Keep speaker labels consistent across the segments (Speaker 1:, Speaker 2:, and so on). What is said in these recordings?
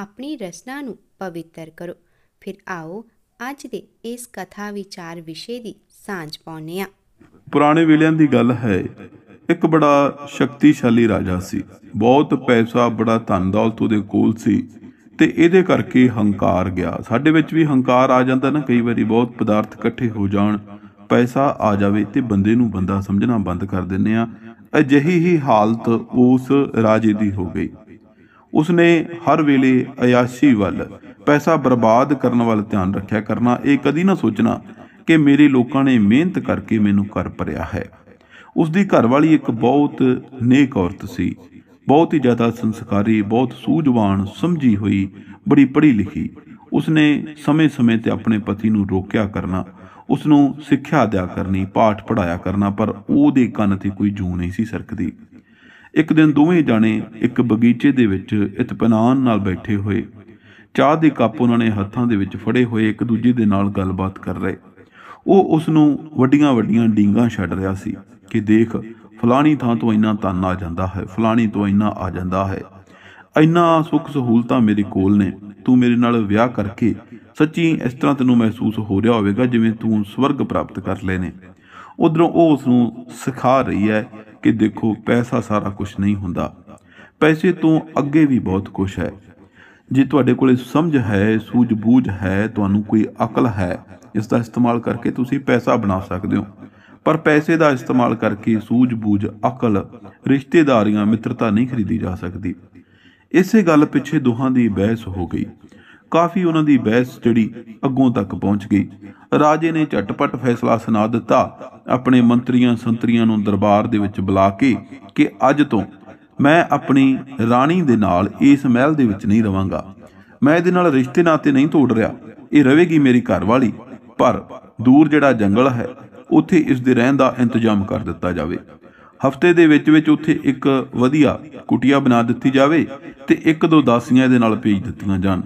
Speaker 1: ਆਪਣੀ ਰਚਨਾ ਨੂੰ ਪਵਿੱਤਰ ਕਰੋ ਫਿਰ ਆਓ ਅੱਜ ਦੇ ਇਸ ਕਥਾ ਵਿਚਾਰ ਵਿਸ਼ੇ ਦੀ ਸਾਂਝ ਪਾਉਨੇ ਆ
Speaker 2: ਪੁਰਾਣੇ ਵੇਲਿਆਂ ਦੀ ਗੱਲ ਹੈ ਇੱਕ ਬੜਾ ਸ਼ਕਤੀਸ਼ਾਲੀ ਰਾਜਾ ਸੀ ਬਹੁਤ ਪੈਸਾ ਬੜਾ ਧਨ ਦੌਲਤ ਉਹਦੇ ਕੋਲ ਸੀ ਤੇ ਇਹਦੇ ਕਰਕੇ ਹੰਕਾਰ ਗਿਆ ਸਾਡੇ ਵਿੱਚ ਵੀ ਹੰਕਾਰ ਆ ਜਾਂਦਾ ਨਾ ਕਈ ਵਾਰੀ ਬਹੁਤ ਪਦਾਰਥ ਇਕੱਠੇ ਹੋ ਜਾਣ ਪੈਸਾ ਆ ਜਾਵੇ ਤੇ ਬੰਦੇ ਨੂੰ ਬੰਦਾ ਸਮਝਣਾ ਬੰਦ ਕਰ ਦਿੰਨੇ ਆ ਅਜਿਹੀ ਹੀ ਹਾਲਤ ਉਸ ਰਾਜੇ ਦੀ ਹੋ ਗਈ ਉਸਨੇ ਹਰ ਵੇਲੇ ਅਯਾਸ਼ੀ ਵੱਲ ਪੈਸਾ ਬਰਬਾਦ ਕਰਨ ਵੱਲ ਧਿਆਨ ਰੱਖਿਆ ਕਰਨਾ ਇਹ ਕਦੀ ਨਾ ਸੋਚਣਾ ਕਿ ਮੇਰੇ ਲੋਕਾਂ ਨੇ ਮਿਹਨਤ ਕਰਕੇ ਮੈਨੂੰ ਕਰ ਪਰਿਆ ਹੈ ਉਸ ਦੀ ਘਰਵਾਲੀ ਇੱਕ ਬਹੁਤ ਨੇਕ ਔਰਤ ਸੀ ਬਹੁਤ ਹੀ ਜ਼ਿਆਦਾ ਸੰਸਕਾਰੀ ਬਹੁਤ ਸੂਝਵਾਨ ਸਮਝੀ ਹੋਈ ਬੜੀ ਪੜ੍ਹੀ ਲਿਖੀ ਉਸਨੇ ਸਮੇਂ-ਸਮੇਂ ਤੇ ਆਪਣੇ ਪਤੀ ਨੂੰ ਰੋਕਿਆ ਕਰਨਾ ਉਸ ਨੂੰ ਸਿੱਖਿਆ ਦਿਆ ਕਰਨੀ ਪਾਠ ਪੜਾਇਆ ਕਰਨਾ ਪਰ ਉਹਦੇ ਕੰਨ ਤੇ ਕੋਈ ਜੂ ਨਹੀਂ ਸੀ ਸਰਕਦੀ ਇੱਕ ਦਿਨ ਦੋਵੇਂ ਜਾਣੇ ਇੱਕ ਬਗੀਚੇ ਦੇ ਵਿੱਚ ਇਤਪਨਾਨ ਨਾਲ ਬੈਠੇ ਹੋਏ ਚਾਹ ਦੇ ਕੱਪ ਉਹਨਾਂ ਨੇ ਹੱਥਾਂ ਦੇ ਵਿੱਚ ਫੜੇ ਹੋਏ ਇੱਕ ਦੂਜੇ ਦੇ ਨਾਲ ਗੱਲਬਾਤ ਕਰ ਰਹੇ ਉਹ ਉਸ ਨੂੰ ਵੱਡੀਆਂ-ਵੱਡੀਆਂ ਡੀਂਗਾਂ ਛੱਡ ਰਿਹਾ ਸੀ ਕਿ ਦੇਖ ਫਲਾਣੀ ਥਾਂ ਤੋਂ ਇੰਨਾ ਤਨ ਆ ਜਾਂਦਾ ਹੈ ਫਲਾਣੀ ਤੋਂ ਇੰਨਾ ਆ ਜਾਂਦਾ ਹੈ ਇੰਨਾ ਸੁੱਖ ਸਹੂਲਤਾਂ ਮੇਰੇ ਕੋਲ ਨੇ ਤੂੰ ਮੇਰੇ ਨਾਲ ਵਿਆਹ ਕਰਕੇ ਸੱਚੀ ਇਸ ਤਰ੍ਹਾਂ ਤੈਨੂੰ ਮਹਿਸੂਸ ਹੋ ਰਿਹਾ ਹੋਵੇਗਾ ਜਿਵੇਂ ਤੂੰ ਸਵਰਗ ਪ੍ਰਾਪਤ ਕਰ ਲਏ ਨੇ ਉਧਰੋਂ ਉਹ ਉਸ ਨੂੰ ਸਿਖਾ ਰਹੀ ਹੈ ਕਿ ਦੇਖੋ ਪੈਸਾ ਸਾਰਾ ਕੁਝ ਨਹੀਂ ਹੁੰਦਾ ਪੈਸੇ ਤੋਂ ਅੱਗੇ ਵੀ ਬਹੁਤ ਕੁਝ ਹੈ ਜੇ ਤੁਹਾਡੇ ਕੋਲੇ ਸਮਝ ਹੈ ਸੂਝ-ਬੂਝ ਹੈ ਤੁਹਾਨੂੰ ਕੋਈ ਅਕਲ ਹੈ ਇਸ ਦਾ ਇਸਤੇਮਾਲ ਕਰਕੇ ਤੁਸੀਂ ਪੈਸਾ ਬਣਾ ਸਕਦੇ ਹੋ ਪਰ ਪੈਸੇ ਦਾ ਇਸਤੇਮਾਲ ਕਰਕੇ ਸੂਝ-ਬੂਝ ਅਕਲ ਰਿਸ਼ਤੇਦਾਰੀਆਂ ਮਿੱਤਰਤਾ ਨਹੀਂ ਖਰੀਦੀ ਜਾ ਸਕਦੀ ਇਸੇ ਗੱਲ ਪਿੱਛੇ ਦੋਹਾਂ ਦੀ ਬਹਿਸ ਹੋ ਗਈ ਕਾਫੀ ਉਹਨਾਂ ਦੀ ਬਹਿਸ ਜਿਹੜੀ ਅੱਗੋਂ ਤੱਕ ਪਹੁੰਚ ਗਈ ਰਾਜੇ ਨੇ ਝਟਪਟ ਫੈਸਲਾ ਸੁਣਾ ਦਿੱਤਾ ਆਪਣੇ ਮੰਤਰੀਆਂ ਸੰਤਰੀਆਂ ਨੂੰ ਦਰਬਾਰ ਦੇ ਵਿੱਚ ਬੁਲਾ ਕੇ ਕਿ ਅੱਜ ਤੋਂ ਮੈਂ ਆਪਣੀ ਰਾਣੀ ਦੇ ਨਾਲ ਇਸ ਮਹਿਲ ਦੇ ਵਿੱਚ ਨਹੀਂ ਰਵਾਂਗਾ ਮੈਂ ਇਹਦੇ ਨਾਲ ਰਿਸ਼ਤੇ ਨਾਤੇ ਨਹੀਂ ਤੋੜ ਰਿਹਾ ਇਹ ਰਹੇਗੀ ਮੇਰੀ ਘਰ ਵਾਲੀ ਪਰ ਦੂਰ ਜਿਹੜਾ ਜੰਗਲ ਹੈ ਉੱਥੇ ਇਸ ਦੇ ਰਹਿਣ ਦਾ ਇੰਤਜ਼ਾਮ ਕਰ ਦਿੱਤਾ ਜਾਵੇ ਹਫਤੇ ਦੇ ਵਿੱਚ ਵਿੱਚ ਉੱਥੇ ਇੱਕ ਵਧੀਆ ਕੁਟਿਆ ਬਣਾ ਦਿੱਤੀ ਜਾਵੇ ਤੇ ਇੱਕ ਦੋ ਦਾਸੀਆਂ ਇਹਦੇ ਨਾਲ ਭੇਜ ਦਿੱਤੀਆਂ ਜਾਣ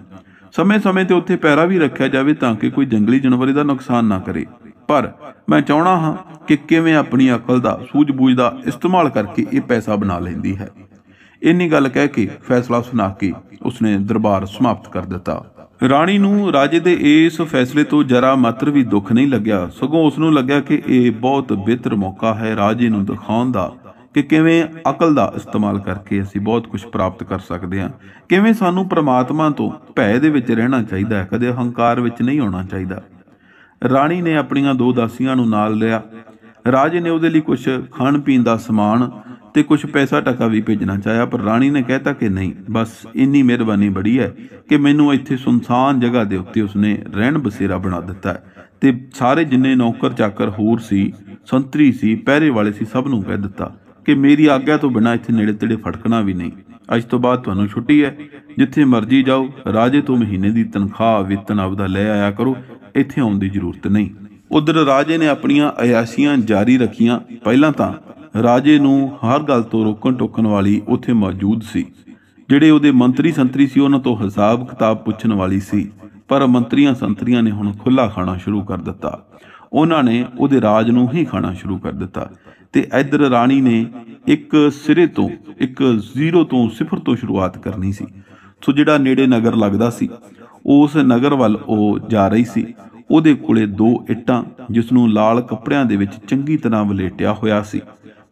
Speaker 2: ਸਮੇਂ-ਸਮੇਂ ਤੇ ਉੱਥੇ ਪੈਰਾ ਵੀ ਰੱਖਿਆ ਜਾਵੇ ਤਾਂ ਕਿ ਕੋਈ ਜੰਗਲੀ ਜਾਨਵਰ ਇਹਦਾ ਨੁਕਸਾਨ ਨਾ ਕਰੇ ਪਰ ਮੈਂ ਚਾਹਣਾ ਹਾਂ ਕਿ ਕਿਵੇਂ ਆਪਣੀ ਅਕਲ ਦਾ ਸੂਝ-ਬੂਝ ਦਾ ਇਸਤੇਮਾਲ ਕਰਕੇ ਇਹ ਪੈਸਾ ਬਣਾ ਲੈਂਦੀ ਹੈ ਇੰਨੀ ਗੱਲ ਕਹਿ ਕੇ ਫੈਸਲਾ ਸੁਣਾ ਕੇ ਉਸਨੇ ਦਰਬਾਰ ਸਮਾਪਤ ਕਰ ਦਿੱਤਾ ਰਾਣੀ ਨੂੰ ਰਾਜੇ ਦੇ ਇਸ ਫੈਸਲੇ ਤੋਂ ਜਰਾ ਮਾਤਰ ਵੀ ਦੁੱਖ ਨਹੀਂ ਲੱਗਿਆ ਸਗੋਂ ਉਸ ਨੂੰ ਲੱਗਿਆ ਕਿ ਇਹ ਬਹੁਤ ਬਿਹਤਰ ਮੌਕਾ ਹੈ ਰਾਜੇ ਨੂੰ ਦਿਖਾਉਣ ਦਾ ਕਿ ਕਿਵੇਂ ਅਕਲ ਦਾ ਇਸਤੇਮਾਲ ਕਰਕੇ ਅਸੀਂ ਬਹੁਤ ਕੁਝ ਪ੍ਰਾਪਤ ਕਰ ਸਕਦੇ ਹਾਂ ਕਿਵੇਂ ਸਾਨੂੰ ਪ੍ਰਮਾਤਮਾ ਤੋਂ ਭੈ ਦੇ ਵਿੱਚ ਰਹਿਣਾ ਚਾਹੀਦਾ ਹੈ ਕਦੇ ਹੰਕਾਰ ਵਿੱਚ ਨਹੀਂ ਹੋਣਾ ਚਾਹੀਦਾ ਰਾਣੀ ਨੇ ਆਪਣੀਆਂ ਦੋ ਦਾਸੀਆਂ ਨੂੰ ਨਾਲ ਲਿਆ ਰਾਜੇ ਨੇ ਉਹਦੇ ਲਈ ਕੁਝ ਖਾਣ ਪੀਣ ਦਾ ਸਮਾਨ ਤੇ ਕੁਝ ਪੈਸਾ ਟਕਾ ਵੀ ਭੇਜਣਾ ਚਾਹਿਆ ਪਰ ਰਾਣੀ ਨੇ ਕਹਿਤਾ ਕਿ ਨਹੀਂ ਬਸ ਇੰਨੀ ਮਿਹਰਬਾਨੀ ਬੜੀ ਹੈ ਕਿ ਮੈਨੂੰ ਇੱਥੇ ਸੁਨਸਾਨ ਜਗ੍ਹਾ ਦੇ ਉੱਤੇ ਉਸਨੇ ਰਹਿਣ ਬਸੇਰਾ ਬਣਾ ਦਿੱਤਾ ਹੈ ਤੇ ਸਾਰੇ ਜਿੰਨੇ ਨੌਕਰ ਚਾਕਰ ਹੋਰ ਸੀ ਸੰਤਰੀ ਸੀ ਪਹਿਰੇ ਵਾਲੇ ਸੀ ਸਭ ਨੂੰ ਕਹਿ ਦਿੱਤਾ ਕਿ ਮੇਰੀ ਆਗਿਆ ਤੋਂ ਬਿਨਾ ਇੱਥੇ ਨੇੜੇ ਤੇੜੇ ਫਟਕਣਾ ਵੀ ਨਹੀਂ ਅੱਜ ਤੋਂ ਬਾਅਦ ਤੁਹਾਨੂੰ ਛੁੱਟੀ ਹੈ ਜਿੱਥੇ ਮਰਜ਼ੀ ਜਾਓ ਰਾਜੇ ਤੋਂ ਮਹੀਨੇ ਦੀ ਤਨਖਾਹ ਵਿਤਨ ਆਪਦਾ ਲੈ ਆਇਆ ਕਰੋ ਇੱਥੇ ਆਉਣ ਦੀ ਜ਼ਰੂਰਤ ਨਹੀਂ ਉਧਰ ਰਾਜੇ ਨੇ ਆਪਣੀਆਂ ਅਯਾਸੀਆਂ ਜਾਰੀ ਰੱਖੀਆਂ ਪਹਿਲਾਂ ਤਾਂ ਰਾਜੇ ਨੂੰ ਹਰ ਗੱਲ ਤੋਂ ਰੋਕਣ ਟੋਕਣ ਵਾਲੀ ਉੱਥੇ ਮੌਜੂਦ ਸੀ ਜਿਹੜੇ ਉਹਦੇ ਮੰਤਰੀ ਸੰਤਰੀ ਸੀ ਉਹਨਾਂ ਤੋਂ ਹਿਸਾਬ ਕਿਤਾਬ ਪੁੱਛਣ ਵਾਲੀ ਸੀ ਪਰ ਮੰਤਰੀਆਂ ਸੰਤਰੀਆਂ ਨੇ ਹੁਣ ਖੁੱਲਾ ਖਾਣਾ ਸ਼ੁਰੂ ਕਰ ਦਿੱਤਾ ਉਹਨਾਂ ਨੇ ਉਹਦੇ ਰਾਜ ਨੂੰ ਹੀ ਖਾਣਾ ਸ਼ੁਰੂ ਕਰ ਦਿੱਤਾ ਤੇ ਇਧਰ ਰਾਣੀ ਨੇ ਇੱਕ ਸਿਰੇ ਤੋਂ ਇੱਕ ਜ਼ੀਰੋ ਤੋਂ ਸਿਫਰ ਤੋਂ ਸ਼ੁਰੂਆਤ ਕਰਨੀ ਸੀ ਸੋ ਜਿਹੜਾ ਨੇੜੇ ਨਗਰ ਲੱਗਦਾ ਸੀ ਉਸ ਨਗਰ ਵੱਲ ਉਹ ਜਾ ਰਹੀ ਸੀ ਉਹਦੇ ਕੋਲੇ ਦੋ ਇੱਟਾਂ ਜਿਸ ਨੂੰ ਲਾਲ ਕੱਪੜਿਆਂ ਦੇ ਵਿੱਚ ਚੰਗੀ ਤਰ੍ਹਾਂ ਵਲੇਟਿਆ ਹੋਇਆ ਸੀ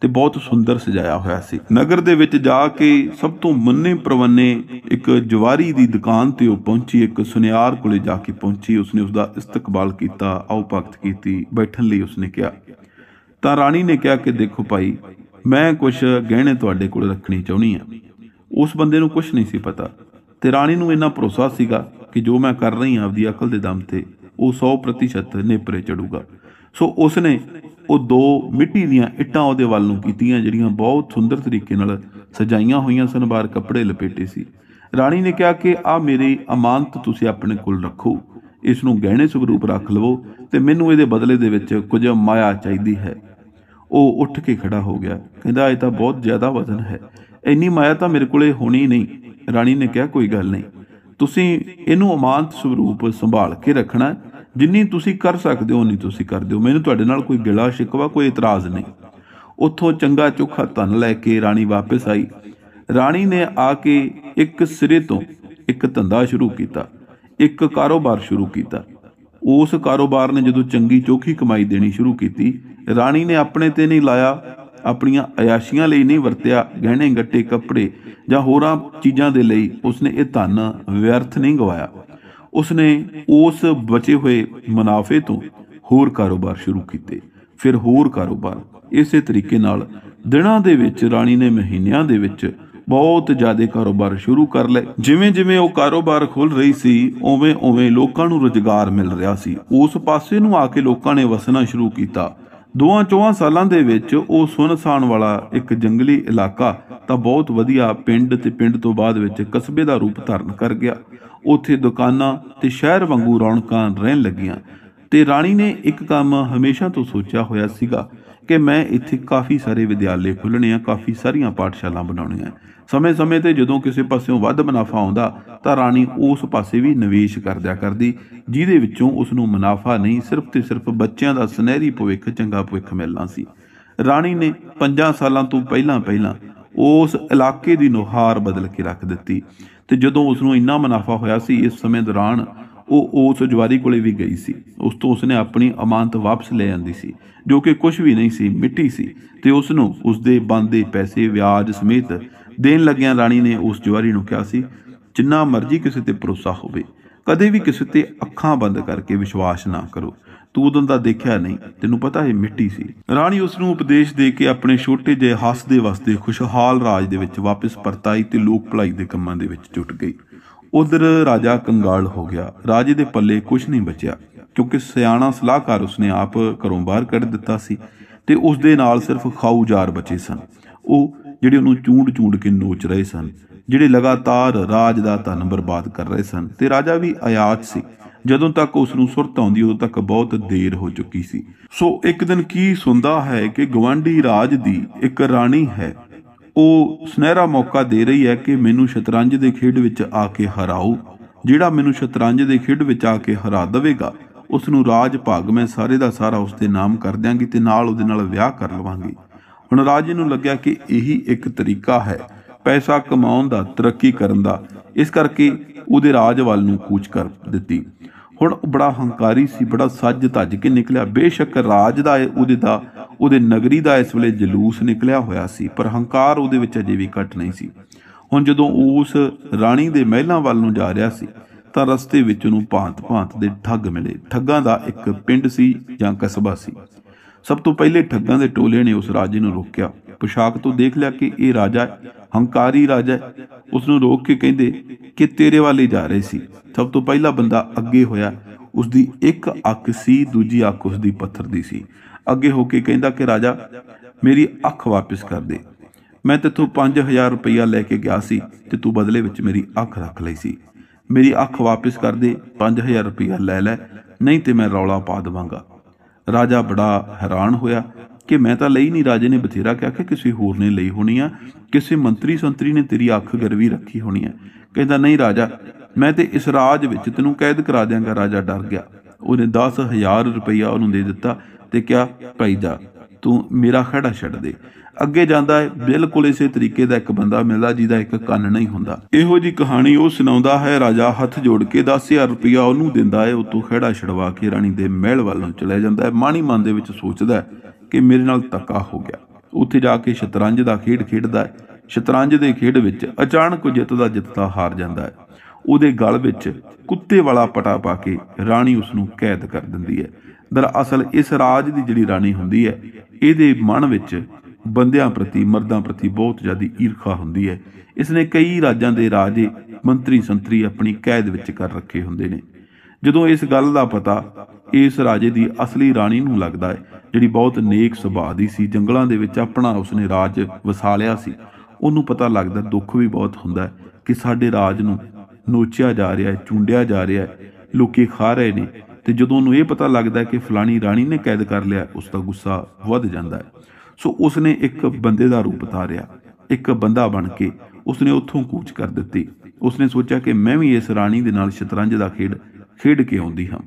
Speaker 2: ਤੇ ਬਹੁਤ ਸੁੰਦਰ ਸਜਾਇਆ ਹੋਇਆ ਸੀ ਨਗਰ ਦੇ ਵਿੱਚ ਜਾ ਕੇ ਸਭ ਤੋਂ ਮੰਨੇ ਪ੍ਰਵੰਨੇ ਇੱਕ ਜਵਾਰੀ ਦੀ ਦੁਕਾਨ ਤੇ ਉਹ ਪਹੁੰਚੀ ਇੱਕ ਸੁਨਿਆਰ ਕੋਲੇ ਜਾ ਕੇ ਪਹੁੰਚੀ ਉਸਨੇ ਉਸਦਾ ਇਸਤਕਬਾਲ ਕੀਤਾ ਆਉ ਭਗਤ ਕੀਤੀ ਬੈਠਣ ਲਈ ਉਸਨੇ ਕਿਹਾ ਤਾਂ ਰਾਣੀ ਨੇ ਕਿਹਾ ਕਿ ਦੇਖੋ ਭਾਈ ਮੈਂ ਕੁਝ ਗਹਿਣੇ ਤੁਹਾਡੇ ਕੋਲ ਰੱਖਣੇ ਚਾਹੁੰਦੀ ਆ ਉਸ ਬੰਦੇ ਨੂੰ ਕੁਝ ਨਹੀਂ ਸੀ ਪਤਾ ਤੇ ਰਾਣੀ ਨੂੰ ਇੰਨਾ ਭਰੋਸਾ ਸੀਗਾ ਕਿ ਜੋ ਮੈਂ ਕਰ ਰਹੀ ਆ ਆਪਦੀ ਅਕਲ ਦੇ ਦਮ ਤੇ ਉਹ 100% ਨੇਪਰੇ ਚੜੂਗਾ ਸੋ ਉਸ ਨੇ ਉਹ ਦੋ ਮਿੱਟੀ ਦੀਆਂ ਇੱਟਾਂ ਉਹਦੇ ਵੱਲ ਨੂੰ ਕੀਤੀਆਂ ਜਿਹੜੀਆਂ ਬਹੁਤ ਸੁੰਦਰ ਤਰੀਕੇ ਨਾਲ ਸਜਾਈਆਂ ਹੋਈਆਂ ਸਨ ਬਾਰ ਕੱਪੜੇ ਲਪੇਟੇ ਸੀ ਰਾਣੀ ਨੇ ਕਿਹਾ ਕਿ ਆ ਮੇਰੀ ਅਮਾਨਤ ਤੁਸੀਂ ਆਪਣੇ ਕੋਲ ਰੱਖੋ ਇਸ ਨੂੰ ਗਹਿਣੇ ਸਵਰੂਪ ਰੱਖ ਲਵੋ ਤੇ ਮੈਨੂੰ ਇਹਦੇ ਬਦਲੇ ਦੇ ਵਿੱਚ ਕੁਝ ਮਾਇਆ ਚਾਹੀਦੀ ਹੈ ਉਹ ਉੱਠ ਕੇ ਖੜਾ ਹੋ ਗਿਆ ਕਹਿੰਦਾ ਇਹ ਤਾਂ ਬਹੁਤ ਜ਼ਿਆਦਾ ਵਜ਼ਨ ਹੈ ਇੰਨੀ ਮਾਇਆ ਤਾਂ ਮੇਰੇ ਕੋਲੇ ਹੋਣੀ ਨਹੀਂ ਰਾਣੀ ਨੇ ਕਿਹਾ ਕੋਈ ਗੱਲ ਨਹੀਂ ਤੁਸੀਂ ਇਹਨੂੰ ਅਮਾਨਤ ਸਵਰੂਪ ਸੰਭਾਲ ਕੇ ਰੱਖਣਾ ਜਿੰਨੀ ਤੁਸੀਂ ਕਰ ਸਕਦੇ ਹੋ ਨਹੀਂ ਤੁਸੀਂ ਕਰ ਦਿਓ ਮੈਨੂੰ ਤੁਹਾਡੇ ਨਾਲ ਕੋਈ ਗਿਲਾ ਸ਼ਿਕਵਾ ਕੋਈ ਇਤਰਾਜ਼ ਨਹੀਂ ਉੱਥੋਂ ਚੰਗਾ ਚੁੱਖਾ ਧਨ ਲੈ ਕੇ ਰਾਣੀ ਵਾਪਸ ਆਈ ਰਾਣੀ ਨੇ ਆ ਕੇ ਇੱਕ ਸਿਰੇ ਤੋਂ ਇੱਕ ਧੰਦਾ ਸ਼ੁਰੂ ਕੀਤਾ ਇੱਕ ਕਾਰੋਬਾਰ ਸ਼ੁਰੂ ਕੀਤਾ ਉਸ ਕਾਰੋਬਾਰ ਨੇ ਜਦੋਂ ਚੰਗੀ ਚੋਖੀ ਕਮਾਈ ਦੇਣੀ ਸ਼ੁਰੂ ਕੀਤੀ ਰਾਣੀ ਨੇ ਆਪਣੇ ਤੇ ਨਹੀਂ ਲਾਇਆ ਆਪਣੀਆਂ ਆਯਾਸ਼ੀਆਂ ਲਈ ਨਹੀਂ ਵਰਤਿਆ ਗਹਿਣੇ ਗੱਟੇ ਕੱਪੜੇ ਜਾਂ ਹੋਰਾਂ ਚੀਜ਼ਾਂ ਦੇ ਲਈ ਉਸਨੇ ਇਹ ਧਨ ਵਿਅਰਥ ਨਹੀਂ ਗਵਾਇਆ ਉਸਨੇ ਉਸ ਬਚੇ ਹੋਏ ਮੁਨਾਫੇ ਤੋਂ ਹੋਰ ਕਾਰੋਬਾਰ ਸ਼ੁਰੂ ਕੀਤੇ ਫਿਰ ਹੋਰ ਕਾਰੋਬਾਰ ਇਸੇ ਤਰੀਕੇ ਨਾਲ ਦਿਨਾਂ ਦੇ ਵਿੱਚ ਰਾਣੀ ਨੇ ਮਹੀਨਿਆਂ ਦੇ ਵਿੱਚ ਬਹੁਤ ਜ਼ਿਆਦਾ ਕਾਰੋਬਾਰ ਸ਼ੁਰੂ ਕਰ ਲਏ ਜਿਵੇਂ ਜਿਵੇਂ ਉਹ ਕਾਰੋਬਾਰ ਖੁੱਲ ਰਹੀ ਸੀ ਉਵੇਂ ਉਵੇਂ ਲੋਕਾਂ ਨੂੰ ਰੋਜ਼ਗਾਰ ਮਿਲ ਰਿਹਾ ਸੀ ਉਸ ਪਾਸੇ ਨੂੰ ਆ ਕੇ ਲੋਕਾਂ ਨੇ ਵਸਣਾ ਸ਼ੁਰੂ ਕੀਤਾ ਦੋਆਂ ਚੋਹਾਂ ਸਾਲਾਂ ਦੇ ਵਿੱਚ ਉਹ ਸੁਨਸਾਨ ਵਾਲਾ ਇੱਕ ਜੰਗਲੀ ਇਲਾਕਾ ਤਾਂ ਬਹੁਤ ਵਧੀਆ ਪਿੰਡ ਤੇ ਪਿੰਡ ਤੋਂ ਬਾਅਦ ਵਿੱਚ ਕਸਬੇ ਦਾ ਰੂਪ ਧਾਰਨ ਕਰ ਗਿਆ ਉੱਥੇ ਦੁਕਾਨਾਂ ਤੇ ਸ਼ਹਿਰ ਵਾਂਗੂ ਰੌਣਕਾਂ ਰਹਿਣ ਲੱਗੀਆਂ ਤੇ ਰਾਣੀ ਨੇ ਇੱਕ ਕੰਮ ਹਮੇਸ਼ਾ ਤੋਂ ਸੋਚਿਆ ਹੋਇਆ ਸੀਗਾ ਕਿ ਮੈਂ ਇੱਥੇ ਕਾਫੀ ਸਾਰੇ ਵਿਦਿਆਲੇ ਖੁੱਲਣੇ ਆ ਕਾਫੀ ਸਾਰੀਆਂ ਪਾਠਸ਼ਾਲਾ ਬਣਾਉਣੀਆਂ ਸਮੇਂ-ਸਮੇਂ ਤੇ ਜਦੋਂ ਕਿਸੇ ਪਾਸਿਓਂ ਵੱਧ ਮੁਨਾਫਾ ਆਉਂਦਾ ਤਾਂ ਰਾਣੀ ਉਸ ਪਾਸੇ ਵੀ ਨਿਵੇਸ਼ ਕਰਦਿਆ ਕਰਦੀ ਜਿਹਦੇ ਵਿੱਚੋਂ ਉਸ ਨੂੰ ਮੁਨਾਫਾ ਨਹੀਂ ਸਿਰਫ ਤੇ ਸਿਰਫ ਬੱਚਿਆਂ ਦਾ ਸੁਨਹਿਰੀ ਭਵਿੱਖ ਚੰਗਾ ਭਵਿੱਖ ਮਿਲਣਾ ਸੀ ਰਾਣੀ ਨੇ 5 ਸਾਲਾਂ ਤੋਂ ਪਹਿਲਾਂ ਪਹਿਲਾਂ ਉਸ ਇਲਾਕੇ ਦੀ ਨੁਹਾਰ ਬਦਲ ਕੇ ਰੱਖ ਦਿੱਤੀ ਤੇ ਜਦੋਂ ਉਸ ਨੂੰ ਇੰਨਾ ਮੁਨਾਫਾ ਹੋਇਆ ਸੀ ਇਸ ਸਮੇਂ ਦੌਰਾਨ ਉਹ ਉਸ ਜਵਾਰੀ ਕੋਲੇ ਵੀ ਗਈ ਸੀ ਉਸ ਤੋਂ ਉਸਨੇ ਆਪਣੀ ਅਮਾਨਤ ਵਾਪਸ ਲੈ ਆਂਦੀ ਸੀ ਜੋ ਕਿ ਕੁਝ ਵੀ ਨਹੀਂ ਸੀ ਮਿੱਟੀ ਸੀ ਤੇ ਉਸ ਨੂੰ ਉਸ ਦੇ ਬੰਦੇ ਪੈਸੇ ਵਿਆਜ ਸਮੇਤ ਦੇਣ ਲੱਗਿਆਂ ਰਾਣੀ ਨੇ ਉਸ ਜਵਾਰੀ ਨੂੰ ਕਿਹਾ ਸੀ ਜਿੰਨਾ ਮਰਜ਼ੀ ਕਿਸੇ ਤੇ ਭਰੋਸਾ ਹੋਵੇ ਕਦੇ ਵੀ ਕਿਸੇ ਤੇ ਅੱਖਾਂ ਬੰਦ ਕਰਕੇ ਵਿਸ਼ਵਾਸ ਨਾ ਕਰੋ ਤੂੰ ਉਦੋਂ ਦਾ ਦੇਖਿਆ ਨਹੀਂ ਤੈਨੂੰ ਪਤਾ ਇਹ ਮਿੱਟੀ ਸੀ ਰਾਣੀ ਉਸ ਨੂੰ ਉਪਦੇਸ਼ ਦੇ ਕੇ ਆਪਣੇ ਛੋਟੇ ਜਿਹੇ ਹੱਸਦੇ ਵਸਦੇ ਖੁਸ਼ਹਾਲ ਰਾਜ ਦੇ ਵਿੱਚ ਵਾਪਸ ਪਰਤਾਈ ਤੇ ਲੋਕ ਭਲਾਈ ਦੇ ਕੰਮਾਂ ਦੇ ਵਿੱਚ ਜੁਟ ਗਈ ਉਧਰ ਰਾਜਾ ਕੰਗਾਲ ਹੋ ਗਿਆ ਰਾਜੇ ਦੇ ਪੱਲੇ ਕੁਝ ਨਹੀਂ ਬਚਿਆ ਕਿਉਂਕਿ ਸਿਆਣਾ ਸਲਾਹਕਾਰ ਉਸਨੇ ਆਪ ਘਰੋਂ ਬਾਹਰ ਕੱਢ ਦਿੱਤਾ ਸੀ ਤੇ ਉਸ ਦੇ ਨਾਲ ਸਿਰਫ ਖਾਊ ਜਾਰ ਬਚੇ ਸਨ ਉਹ ਜਿਹੜੇ ਉਹਨੂੰ ਚੂੰਡ ਚੂੰਡ ਕੇ ਨੋਚ ਰਹੇ ਸਨ ਜਿਹੜੇ ਲਗਾਤਾਰ ਰਾਜ ਦਾ ਧਨ ਬਰਬਾਦ ਕਰ ਰਹੇ ਸਨ ਤੇ ਰਾਜਾ ਵੀ ਆਯਾਤ ਸੀ ਜਦੋਂ ਤੱਕ ਉਸ ਨੂੰ ਸੁਰਤ ਆਉਂਦੀ ਉਦੋਂ ਤੱਕ ਬਹੁਤ ਦੇਰ ਹੋ ਚੁੱਕੀ ਸੀ ਸੋ ਇੱਕ ਦਿਨ ਕੀ ਸੁਣਦਾ ਹੈ ਕਿ ਗਵਾਂਢੀ ਰਾਜ ਦੀ ਇੱਕ ਰਾਣੀ ਹੈ ਉਹ ਸੁਨਹਿਰਾ ਮੌਕਾ ਦੇ ਰਹੀ ਹੈ ਕਿ ਮੈਨੂੰ ਸ਼ਤਰੰਜ ਦੇ ਖੇਡ ਵਿੱਚ ਆ ਕੇ ਹਰਾਓ ਜਿਹੜਾ ਮੈਨੂੰ ਸ਼ਤਰੰਜ ਦੇ ਖੇਡ ਵਿੱਚ ਆ ਕੇ ਹਰਾ ਦੇਵੇਗਾ ਉਸ ਨੂੰ ਰਾਜ ਭਾਗ ਮੈਂ ਸਾਰੇ ਦਾ ਸਾਰਾ ਉਸ ਦੇ ਨਾਮ ਕਰ ਦਿਆਂਗੀ ਤੇ ਨਾਲ ਉਹਦੇ ਨਾਲ ਵਿਆਹ ਕਰ ਲਵਾਂਗੀ ਹੁਣ ਰਾਜੇ ਨੂੰ ਲੱਗਿਆ ਕਿ ਇਹੀ ਇੱਕ ਤਰੀਕਾ ਹੈ ਪੈਸਾ ਕਮਾਉਣ ਦਾ ਤਰੱਕੀ ਕਰਨ ਦਾ ਇਸ ਕਰਕੇ ਉਹਦੇ ਰਾਜ ਵੱਲ ਨੂੰ ਕੂਚ ਕਰ ਦਿੱਤੀ ਹੁਣ ਬੜਾ ਹੰਕਾਰੀ ਸੀ ਬੜਾ ਸੱਜ ਧੱਜ ਕੇ ਨਿਕਲਿਆ ਬੇਸ਼ੱਕ ਰਾਜ ਦਾ ਉਹਦੇ ਦਾ ਉਹਦੇ ਨਗਰੀ ਦਾ ਇਸ ਵੇਲੇ ਜਲੂਸ ਨਿਕਲਿਆ ਹੋਇਆ ਸੀ ਪਰ ਹੰਕਾਰ ਉਹਦੇ ਵਿੱਚ ਅਜੇ ਵੀ ਘਟ ਨਹੀਂ ਸੀ ਹੁਣ ਜਦੋਂ ਉਸ ਰਾਣੀ ਦੇ ਮਹਿਲਾਂ ਵੱਲ ਨੂੰ ਜਾ ਰਿਹਾ ਸੀ ਤਾਂ ਰਸਤੇ ਵਿੱਚ ਉਹਨੂੰ ਭਾਂਤ-ਭਾਂਤ ਦੇ ਠੱਗ ਮਿਲੇ ਠੱਗਾਂ ਦਾ ਇੱਕ ਪਿੰਡ ਸੀ ਜਾਂ ਕਸਬਾ ਸੀ ਸਭ ਤੋਂ ਪਹਿਲੇ ਠੱਗਾਂ ਦੇ ਟੋਲੇ ਨੇ ਉਸ ਰਾਜੇ ਨੂੰ ਰੋਕਿਆ ਪੋਸ਼ਾਕ ਤੋਂ ਦੇਖ ਲਿਆ ਕਿ ਇਹ ਰਾਜਾ ਹੰਕਾਰੀ ਰਾਜਾ ਉਸ ਨੂੰ ਰੋਕ ਕੇ ਕਹਿੰਦੇ ਕਿ ਤੇਰੇ ਵਾਲੇ ਜਾ ਰਹੇ ਸੀ ਸਭ ਤੋਂ ਪਹਿਲਾ ਬੰਦਾ ਅੱਗੇ ਹੋਇਆ ਉਸ ਦੀ ਇੱਕ ਅੱਖ ਸੀ ਦੂਜੀ ਅੱਖ ਉਸ ਦੀ ਪੱਥਰ ਦੀ ਸੀ ਅੱਗੇ ਹੋ ਕੇ ਕਹਿੰਦਾ ਕਿ ਰਾਜਾ ਮੇਰੀ ਅੱਖ ਵਾਪਸ ਕਰ ਦੇ ਮੈਂ ਤੇਥੋਂ 5000 ਰੁਪਇਆ ਲੈ ਕੇ ਗਿਆ ਸੀ ਤੇ ਤੂੰ ਬਦਲੇ ਵਿੱਚ ਮੇਰੀ ਅੱਖ ਰੱਖ ਲਈ ਸੀ ਮੇਰੀ ਅੱਖ ਵਾਪਸ ਕਰ ਦੇ 5000 ਰੁਪਇਆ ਲੈ ਲੈ ਨਹੀਂ ਤੇ ਮੈਂ ਰੌਲਾ ਪਾ ਦਵਾਂਗਾ ਰਾਜਾ ਬੜਾ ਹੈਰਾਨ ਹੋਇਆ ਕਿ ਮੈਂ ਤਾਂ ਲਈ ਨਹੀਂ ਰਾਜੇ ਨੇ ਬਥੇਰਾ ਕਿਹਾ ਕਿ ਕਿਸੇ ਹੋਰ ਨੇ ਲਈ ਹੋਣੀ ਆ ਕਿਸੇ ਮੰਤਰੀ ਸੰਤਰੀ ਨੇ ਤੇਰੀ ਅੱਖ ਗਰਵੀ ਰੱਖੀ ਹੋਣੀ ਆ ਕਹਿੰਦਾ ਨਹੀਂ ਰਾਜਾ ਮੈਂ ਤੇ ਇਸ ਰਾਜ ਵਿੱਚ ਤੈਨੂੰ ਕੈਦ ਕਰਾ ਦਿਆਂਗਾ ਰਾਜਾ ਡਰ ਗਿਆ ਉਹਨੇ 10000 ਰੁਪਇਆ ਉਹਨੂੰ ਦੇ ਦਿੱਤਾ ਤੇ ਕਿਹਾ ਭਾਈ ਜਾ ਤੂੰ ਮੇਰਾ ਖੜਾ ਛੱਡ ਦੇ ਅੱਗੇ ਜਾਂਦਾ ਹੈ ਬਿਲਕੁਲ ਇਸੇ ਤਰੀਕੇ ਦਾ ਇੱਕ ਬੰਦਾ ਮਿਲਦਾ ਜਿਹਦਾ ਇੱਕ ਕੰਨ ਨਹੀਂ ਹੁੰਦਾ ਇਹੋ ਜੀ ਕਹਾਣੀ ਉਹ ਸੁਣਾਉਂਦਾ ਹੈ ਰਾਜਾ ਹੱਥ ਜੋੜ ਕੇ 10000 ਰੁਪਇਆ ਉਹਨੂੰ ਦਿੰਦਾ ਹੈ ਉਤੋਂ ਖਿਹੜਾ ਛੜਵਾ ਕੇ ਰਾਣੀ ਦੇ ਮਹਿਲ ਵੱਲੋਂ ਚਲਾ ਜਾਂਦਾ ਹੈ ਮਾਣੀ ਮਨ ਦੇ ਵਿੱਚ ਸੋਚਦਾ ਹੈ ਕਿ ਮੇਰੇ ਨਾਲ ਤੱਕਾ ਹੋ ਗਿਆ ਉੱਥੇ ਜਾ ਕੇ ਸ਼ਤਰੰਜ ਦਾ ਖੇਡ ਖੇਡਦਾ ਹੈ ਸ਼ਤਰੰਜ ਦੇ ਖੇਡ ਵਿੱਚ ਅਚਾਨਕ ਜਿੱਤ ਦਾ ਜਿੱਤਦਾ ਹਾਰ ਜਾਂਦਾ ਹੈ ਉਹਦੇ ਗਲ ਵਿੱਚ ਕੁੱਤੇ ਵਾਲਾ ਪਟਾ ਪਾ ਕੇ ਰਾਣੀ ਉਸ ਨੂੰ ਕੈਦ ਕਰ ਦਿੰਦੀ ਹੈ ਦਰ ਅਸਲ ਇਸ ਰਾਜ ਦੀ ਜਿਹੜੀ ਰਾਣੀ ਹੁੰਦੀ ਹੈ ਇਹਦੇ ਮਨ ਵਿੱਚ ਬੰਦਿਆਂ ਪ੍ਰਤੀ ਮਰਦਾਂ ਪ੍ਰਤੀ ਬਹੁਤ ਜ਼ਿਆਦੀ ਈਰਖਾ ਹੁੰਦੀ ਹੈ ਇਸ ਨੇ ਕਈ ਰਾਜਾਂ ਦੇ ਰਾਜੇ ਮੰਤਰੀ ਸੰਤਰੀ ਆਪਣੀ ਕੈਦ ਵਿੱਚ ਕਰ ਰੱਖੇ ਹੁੰਦੇ ਨੇ ਜਦੋਂ ਇਸ ਗੱਲ ਦਾ ਪਤਾ ਇਸ ਰਾਜੇ ਦੀ ਅਸਲੀ ਰਾਣੀ ਨੂੰ ਲੱਗਦਾ ਹੈ ਜਿਹੜੀ ਬਹੁਤ ਨੇਕ ਸੁਭਾਅ ਦੀ ਸੀ ਜੰਗਲਾਂ ਦੇ ਵਿੱਚ ਆਪਣਾ ਉਸਨੇ ਰਾਜ ਵਸਾ ਲਿਆ ਸੀ ਉਹਨੂੰ ਪਤਾ ਲੱਗਦਾ ਦੁੱਖ ਵੀ ਬਹੁਤ ਹੁੰਦਾ ਹੈ ਕਿ ਸਾਡੇ ਰਾਜ ਨੂੰ ਨੋਚਿਆ ਜਾ ਰਿਹਾ ਹੈ ਚੁੰਡਿਆ ਜਾ ਰਿਹਾ ਹੈ ਲੋਕੀ ਖਾ ਰਹੇ ਨੇ ਤੇ ਜਦੋਂ ਉਹਨੂੰ ਇਹ ਪਤਾ ਲੱਗਦਾ ਕਿ ਫਲਾਣੀ ਰਾਣੀ ਨੇ ਕੈਦ ਕਰ ਲਿਆ ਉਸ ਦਾ ਗੁੱਸਾ ਵੱਧ ਜਾਂਦਾ ਹੈ ਸੋ ਉਸਨੇ ਇੱਕ ਬੰਦੇ ਦਾ ਰੂਪ ਧਾਰਿਆ ਇੱਕ ਬੰਦਾ ਬਣ ਕੇ ਉਸਨੇ ਉੱਥੋਂ ਕੂਚ ਕਰ ਦਿੱਤੀ ਉਸਨੇ ਸੋਚਿਆ ਕਿ ਮੈਂ ਵੀ ਇਸ ਰਾਣੀ ਦੇ ਨਾਲ ਸ਼ਤਰੰਜ ਦਾ ਖੇਡ ਖੇਡ ਕੇ ਆਉਂਦੀ ਹਾਂ